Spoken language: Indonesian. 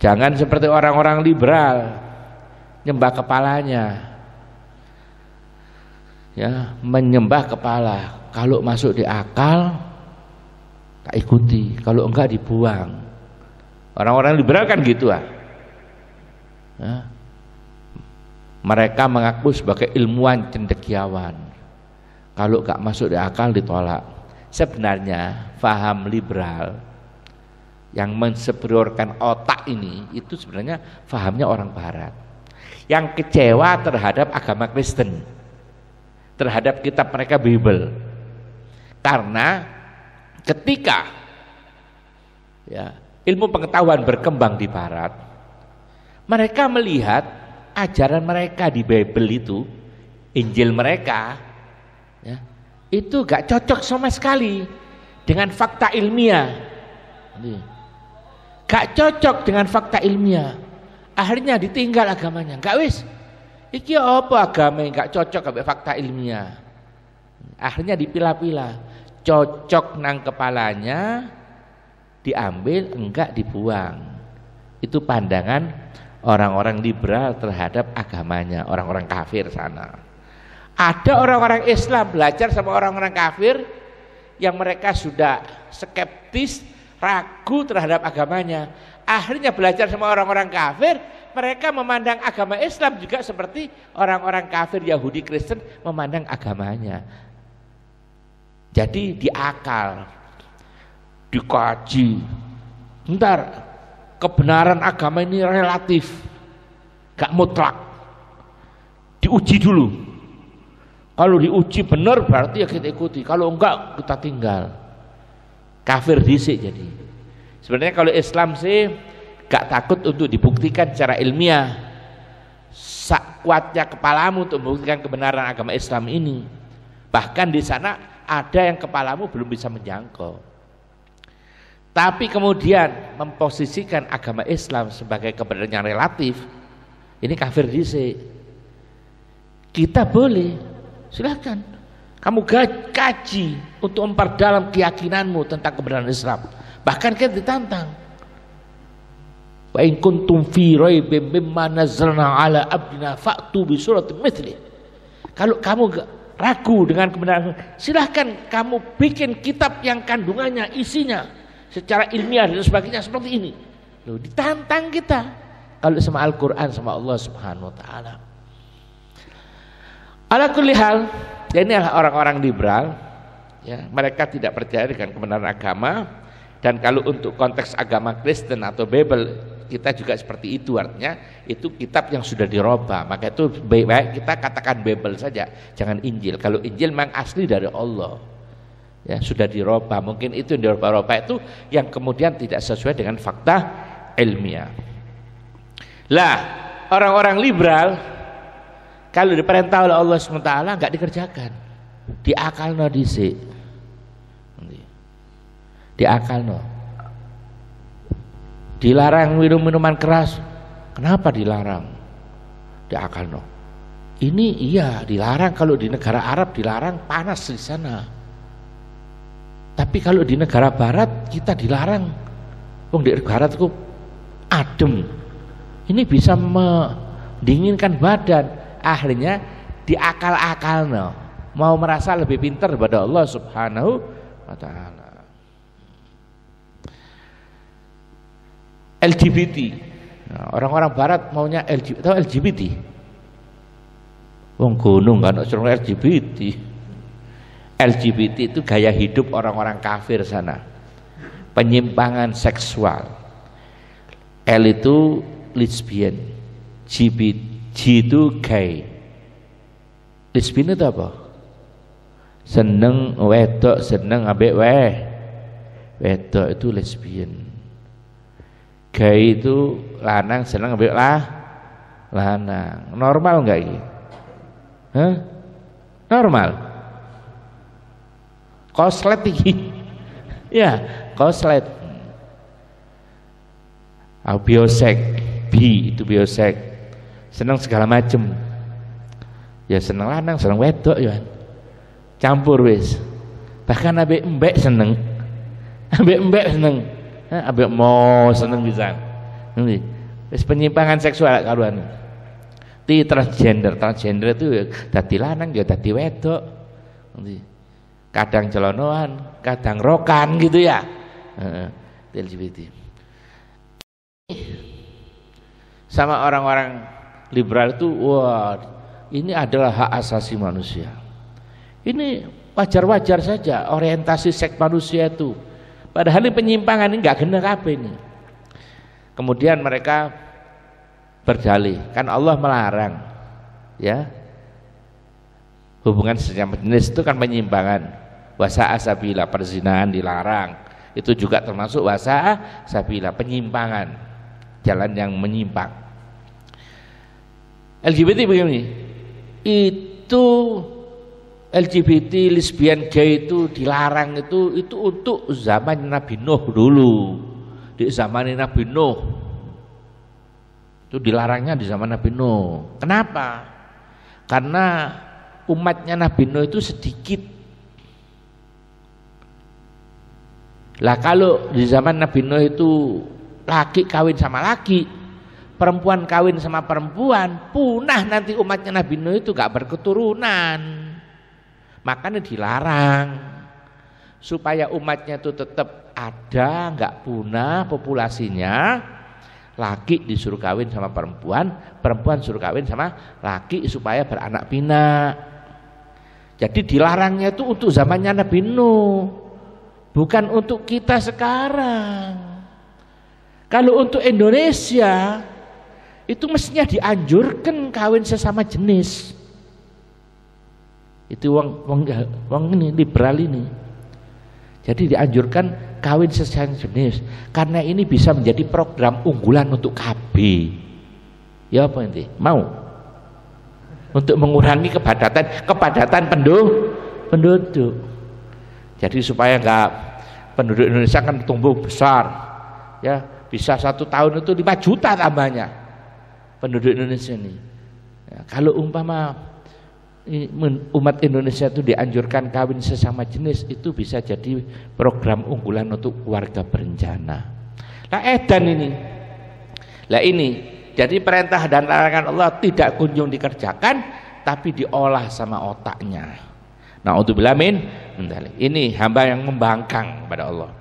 Jangan seperti orang-orang liberal nyembah kepalanya. Ya, menyembah kepala. Kalau masuk di akal tak ikuti, kalau enggak dibuang. Orang-orang liberal kan gitu ah. Ya. Mereka mengaku sebagai ilmuwan cendekiawan. Kalau enggak masuk di akal ditolak. Sebenarnya faham liberal yang menseberorkan otak ini itu sebenarnya fahamnya orang barat yang kecewa terhadap agama Kristen terhadap kitab mereka Bible karena ketika ya, ilmu pengetahuan berkembang di barat mereka melihat ajaran mereka di Bible itu Injil mereka ya, itu gak cocok sama sekali dengan fakta ilmiah gak cocok dengan fakta ilmiah akhirnya ditinggal agamanya gak wis iki apa agama yang gak cocok sampai fakta ilmiah akhirnya dipilah-pilah cocok nang kepalanya diambil enggak dibuang itu pandangan orang-orang liberal terhadap agamanya orang-orang kafir sana ada orang-orang Islam belajar sama orang-orang kafir yang mereka sudah skeptis ragu terhadap agamanya. Akhirnya belajar sama orang-orang kafir, mereka memandang agama Islam juga seperti orang-orang kafir Yahudi Kristen memandang agamanya. Jadi diakal, dikaji. Ntar kebenaran agama ini relatif, gak mutlak. Diuji dulu. Kalau diuji benar berarti ya kita ikuti, kalau enggak kita tinggal kafir disik jadi sebenarnya kalau Islam sih gak takut untuk dibuktikan secara ilmiah kuatnya kepalamu untuk membuktikan kebenaran agama Islam ini bahkan di sana ada yang kepalamu belum bisa menjangkau tapi kemudian memposisikan agama Islam sebagai kebenaran yang relatif ini kafir disik kita boleh silahkan kamu kaji untuk memperdalam keyakinanmu tentang kebenaran Islam. Bahkan kita ditantang. Wa in kuntum fi raibin mimma nazzalna ala abdina fa'tu bi suratin mithli. Kalau kamu ragu dengan kebenaran, silahkan kamu bikin kitab yang kandungannya, isinya secara ilmiah dan sebagainya seperti ini. Loh, ditantang kita kalau sama Al-Qur'an sama Allah Subhanahu wa taala. Ala kulli hal, Ya ini orang-orang liberal, ya, mereka tidak percaya dengan kebenaran agama dan kalau untuk konteks agama Kristen atau Bible kita juga seperti itu artinya itu kitab yang sudah diroba maka itu baik baik kita katakan Bible saja jangan Injil kalau Injil memang asli dari Allah ya sudah diroba mungkin itu yang diroba-roba itu yang kemudian tidak sesuai dengan fakta ilmiah lah orang-orang liberal kalau diperintah oleh Allah SWT enggak dikerjakan. Diakalno diakal no. Dilarang minum minuman keras. Kenapa dilarang? no. Ini iya dilarang kalau di negara Arab dilarang panas di sana. Tapi kalau di negara barat kita dilarang. Wong di barat itu adem. Ini bisa mendinginkan badan akhirnya diakal-akal no. mau merasa lebih pintar pada Allah subhanahu wa ta'ala LGBT orang-orang barat maunya LGBT atau LGBT wong gunung kan orang LGBT LGBT itu gaya hidup orang-orang kafir sana penyimpangan seksual L itu lesbian, GBT Jitu lesbian itu apa? Seneng wedok seneng abek weh. Wedok itu lesbian. gay itu lanang seneng abek lah lanang. Normal enggak ini? Hah? Normal. Koslet iki. ya, koslet. abiosek biosek, bi itu biosek seneng segala macam ya seneng lanang seneng wedok ya campur wis bahkan abe embek seneng abe embek seneng abe mau seneng bisa nanti wis penyimpangan seksual karuan ti transgender transgender itu ya tadi lanang ya tadi wedok nanti kadang celonoan kadang rokan gitu ya LGBT sama orang-orang liberal itu wah ini adalah hak asasi manusia ini wajar-wajar saja orientasi seks manusia itu padahal ini penyimpangan ini nggak benar apa ini kemudian mereka berdalih kan Allah melarang ya hubungan sesama jenis itu kan penyimpangan wasa asabila perzinahan dilarang itu juga termasuk wasa asabila penyimpangan jalan yang menyimpang LGBT begini itu LGBT lesbian gay itu dilarang itu itu untuk zaman Nabi Nuh dulu di zaman Nabi Nuh itu dilarangnya di zaman Nabi Nuh kenapa karena umatnya Nabi Nuh itu sedikit lah kalau di zaman Nabi Nuh itu laki kawin sama laki perempuan kawin sama perempuan, punah nanti umatnya Nabi Nuh itu gak berketurunan. Makanya dilarang supaya umatnya itu tetap ada, gak punah populasinya. Laki disuruh kawin sama perempuan, perempuan suruh kawin sama laki supaya beranak pinak. Jadi dilarangnya itu untuk zamannya Nabi Nuh, bukan untuk kita sekarang. Kalau untuk Indonesia, itu mestinya dianjurkan kawin sesama jenis itu wong wong wong ini liberal ini jadi dianjurkan kawin sesama jenis karena ini bisa menjadi program unggulan untuk KB ya apa nanti mau untuk mengurangi kepadatan kepadatan penduduk penduduk jadi supaya enggak penduduk Indonesia kan tumbuh besar ya bisa satu tahun itu lima juta tambahnya penduduk Indonesia ini. Ya, kalau umpama umat Indonesia itu dianjurkan kawin sesama jenis itu bisa jadi program unggulan untuk keluarga berencana. Nah edan ini. Lah ini. Jadi perintah dan larangan Allah tidak kunjung dikerjakan tapi diolah sama otaknya. Nah, untuk bilamin ini hamba yang membangkang pada Allah.